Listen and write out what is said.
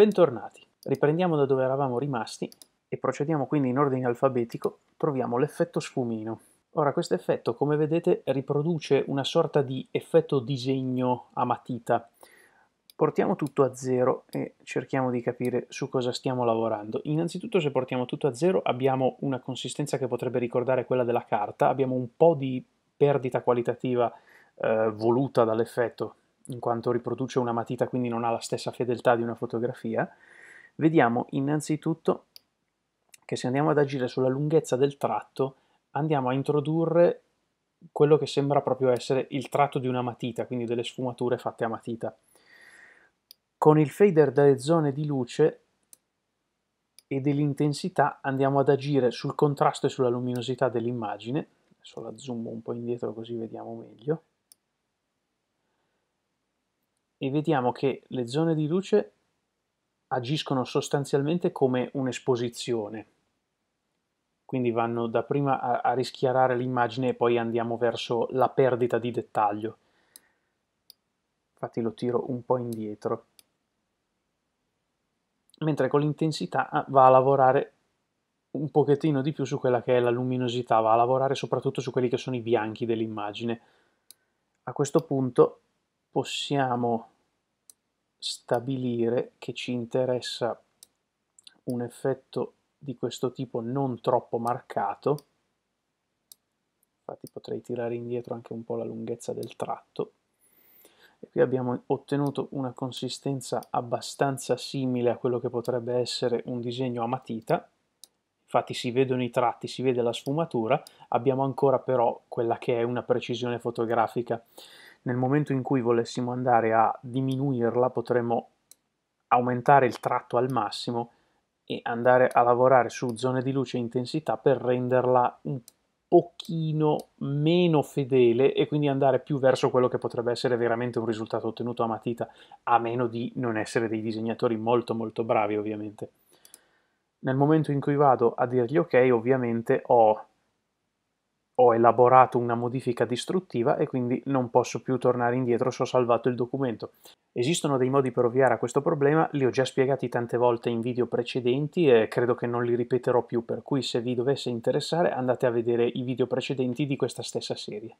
Bentornati, riprendiamo da dove eravamo rimasti e procediamo quindi in ordine alfabetico, troviamo l'effetto sfumino. Ora questo effetto come vedete riproduce una sorta di effetto disegno a matita. Portiamo tutto a zero e cerchiamo di capire su cosa stiamo lavorando. Innanzitutto se portiamo tutto a zero abbiamo una consistenza che potrebbe ricordare quella della carta, abbiamo un po' di perdita qualitativa eh, voluta dall'effetto in quanto riproduce una matita quindi non ha la stessa fedeltà di una fotografia, vediamo innanzitutto che se andiamo ad agire sulla lunghezza del tratto andiamo a introdurre quello che sembra proprio essere il tratto di una matita, quindi delle sfumature fatte a matita. Con il fader delle zone di luce e dell'intensità andiamo ad agire sul contrasto e sulla luminosità dell'immagine, adesso la zoom un po' indietro così vediamo meglio, e vediamo che le zone di luce agiscono sostanzialmente come un'esposizione. Quindi vanno dapprima a, a rischiarare l'immagine e poi andiamo verso la perdita di dettaglio. Infatti lo tiro un po' indietro. Mentre con l'intensità ah, va a lavorare un pochettino di più su quella che è la luminosità, va a lavorare soprattutto su quelli che sono i bianchi dell'immagine. A questo punto possiamo stabilire che ci interessa un effetto di questo tipo non troppo marcato, infatti potrei tirare indietro anche un po' la lunghezza del tratto, e qui abbiamo ottenuto una consistenza abbastanza simile a quello che potrebbe essere un disegno a matita, infatti si vedono i tratti, si vede la sfumatura, abbiamo ancora però quella che è una precisione fotografica nel momento in cui volessimo andare a diminuirla potremmo aumentare il tratto al massimo e andare a lavorare su zone di luce e intensità per renderla un pochino meno fedele e quindi andare più verso quello che potrebbe essere veramente un risultato ottenuto a matita, a meno di non essere dei disegnatori molto molto bravi ovviamente. Nel momento in cui vado a dirgli ok ovviamente ho ho elaborato una modifica distruttiva e quindi non posso più tornare indietro se ho salvato il documento. Esistono dei modi per ovviare a questo problema, li ho già spiegati tante volte in video precedenti e credo che non li ripeterò più, per cui se vi dovesse interessare andate a vedere i video precedenti di questa stessa serie.